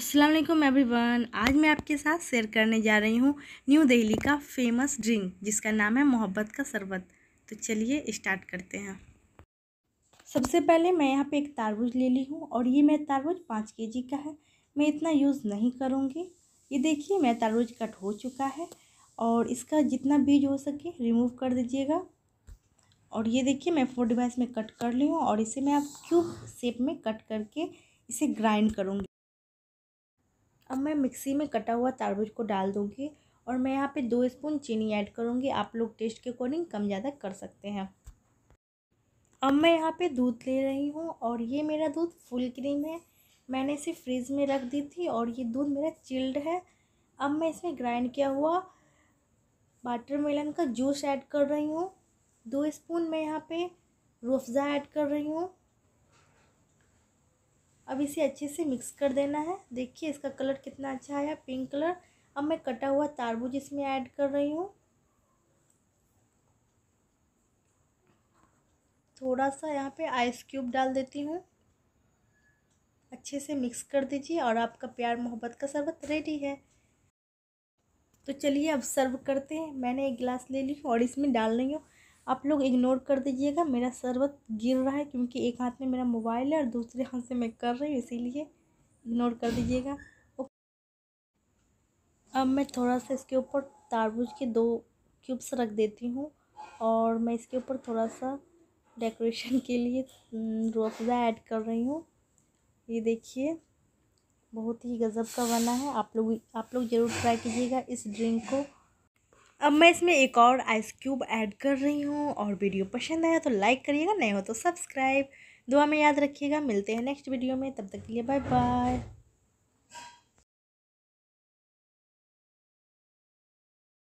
Aslam everyone आज मैं आपके साथ शेयर करने जा रही हूँ न्यू दिल्ली का फेमस ड्रिंक जिसका नाम है मोहब्बत का शरबत तो चलिए स्टार्ट करते हैं सबसे पहले मैं यहाँ पे एक तारबूज ले ली हूँ और ये मैं तारबूज पाँच के जी का है मैं इतना यूज़ नहीं करूँगी ये देखिए मेरा तारबूज कट हो चुका है और इसका जितना बीज हो सके रिमूव कर दीजिएगा और ये देखिए मैं फोर डिवाइस में कट कर ली हूँ और इसे मैं आप क्यूब शेप में कट करके इसे ग्राइंड करूँगी अब मैं मिक्सी में कटा हुआ तारबूज को डाल दूँगी और मैं यहाँ पे दो स्पून चीनी ऐड करूँगी आप लोग टेस्ट के अकॉर्डिंग कम ज़्यादा कर सकते हैं अब मैं यहाँ पे दूध ले रही हूँ और ये मेरा दूध फुल क्रीम है मैंने इसे फ्रिज में रख दी थी और ये दूध मेरा चिल्ड है अब मैं इसमें ग्राइंड किया हुआ वाटरमेलन का जूस ऐड कर रही हूँ दो स्पून मैं यहाँ पे रोफज़ा ऐड कर रही हूँ अब इसे अच्छे से मिक्स कर देना है देखिए इसका कलर कितना अच्छा आया पिंक कलर अब मैं कटा हुआ तारबूज इसमें ऐड कर रही हूँ थोड़ा सा यहाँ पे आइस क्यूब डाल देती हूँ अच्छे से मिक्स कर दीजिए और आपका प्यार मोहब्बत का शरबत रेडी है तो चलिए अब सर्व करते हैं मैंने एक गिलास ले ली और इसमें डाल रही हूँ आप लोग इग्नोर कर दीजिएगा मेरा शरबत गिर रहा है क्योंकि एक हाथ में मेरा मोबाइल है और दूसरे हाथ से मैं कर रही हूँ इसीलिए इग्नोर कर दीजिएगा अब मैं थोड़ा सा इसके ऊपर तारबूज के दो क्यूब्स रख देती हूँ और मैं इसके ऊपर थोड़ा सा डेकोरेशन के लिए हम्म, रोसदा ऐड कर रही हूँ ये देखिए बहुत ही गज़ब का बना है आप लोग आप लोग ज़रूर ट्राई कीजिएगा इस ड्रिंक को अब मैं इसमें एक और आइस क्यूब ऐड कर रही हूँ और वीडियो पसंद आया तो लाइक करिएगा नहीं हो तो सब्सक्राइब दुआ में याद रखिएगा मिलते हैं नेक्स्ट वीडियो में तब तक के लिए बाय बाय